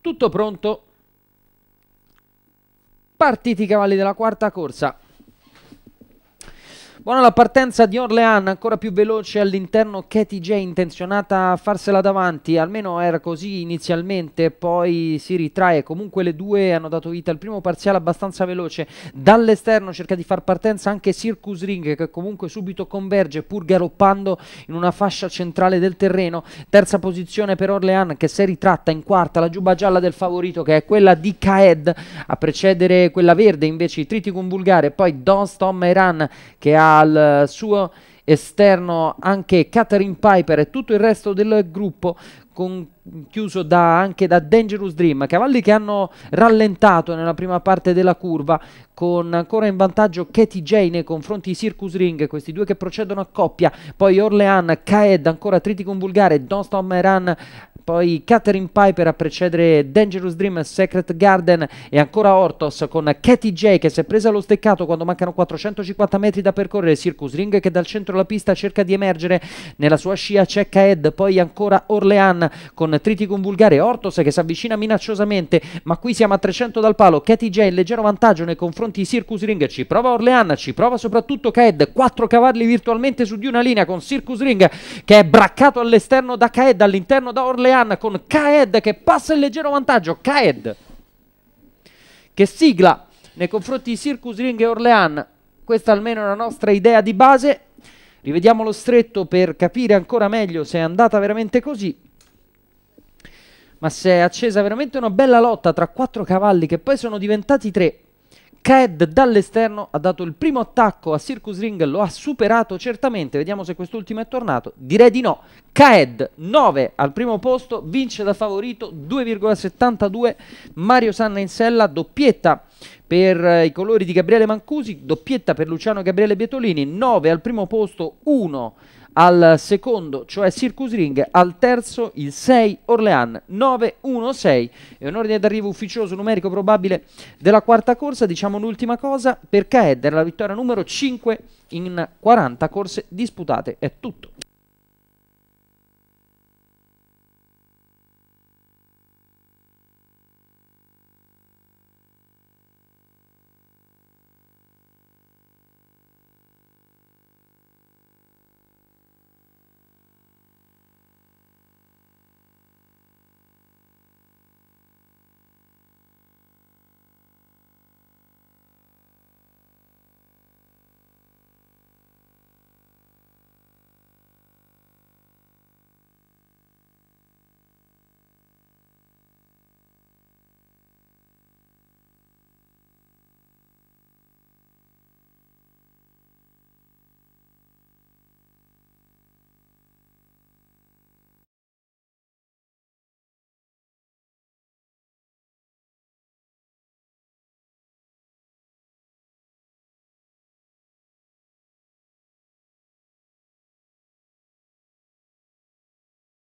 Tutto pronto. Partiti i cavalli della quarta corsa. Buona la partenza di Orlean, ancora più veloce all'interno. Katie J intenzionata a farsela davanti, almeno era così inizialmente, poi si ritrae. Comunque le due hanno dato vita al primo parziale abbastanza veloce. Dall'esterno cerca di far partenza anche Circus Ring che comunque subito converge pur galoppando in una fascia centrale del terreno. Terza posizione per Orlean che si ritratta in quarta la giubba gialla del favorito che è quella di Kaed a precedere quella verde invece i Triticum Bulgare, poi Don Stom Eran che ha al suo esterno anche Catherine Piper e tutto il resto del gruppo con, chiuso da, anche da Dangerous Dream cavalli che hanno rallentato nella prima parte della curva con ancora in vantaggio Katie J nei confronti di Circus Ring questi due che procedono a coppia poi Orlean, Kaed ancora Triticum Vulgare Don't Stop My Run poi Catherine Piper a precedere Dangerous Dream, Secret Garden e ancora Ortos con Katie J che si è presa lo steccato quando mancano 450 metri da percorrere, Circus Ring che dal centro della pista cerca di emergere nella sua scia Cecca Head, poi ancora Orlean con Triticum Vulgare, Ortos che si avvicina minacciosamente ma qui siamo a 300 dal palo, Katie J in leggero vantaggio nei confronti di Circus Ring, ci prova Orlean, ci prova soprattutto Kaed, 4 cavalli virtualmente su di una linea con Circus Ring che è braccato all'esterno da Kaed, all'interno da Orlean Milan con Kaed che passa il leggero vantaggio. Kaed che sigla nei confronti di Circus Ring e Orlean. Questa almeno è la nostra idea di base. Rivediamo lo stretto per capire ancora meglio se è andata veramente così. Ma se è accesa veramente una bella lotta tra quattro cavalli che poi sono diventati tre. Kaed dall'esterno ha dato il primo attacco a Circus Ring, lo ha superato certamente, vediamo se quest'ultimo è tornato, direi di no. Kaed 9 al primo posto, vince da favorito 2,72, Mario Sanna in sella, doppietta per eh, i colori di Gabriele Mancusi, doppietta per Luciano Gabriele Bietolini, 9 al primo posto, 1 al secondo, cioè Circus Ring, al terzo il 6 Orlean 9-1-6. e un ordine d'arrivo ufficioso numerico probabile della quarta corsa. Diciamo l'ultima cosa, per Caedder la vittoria numero 5 in 40 corse disputate. È tutto.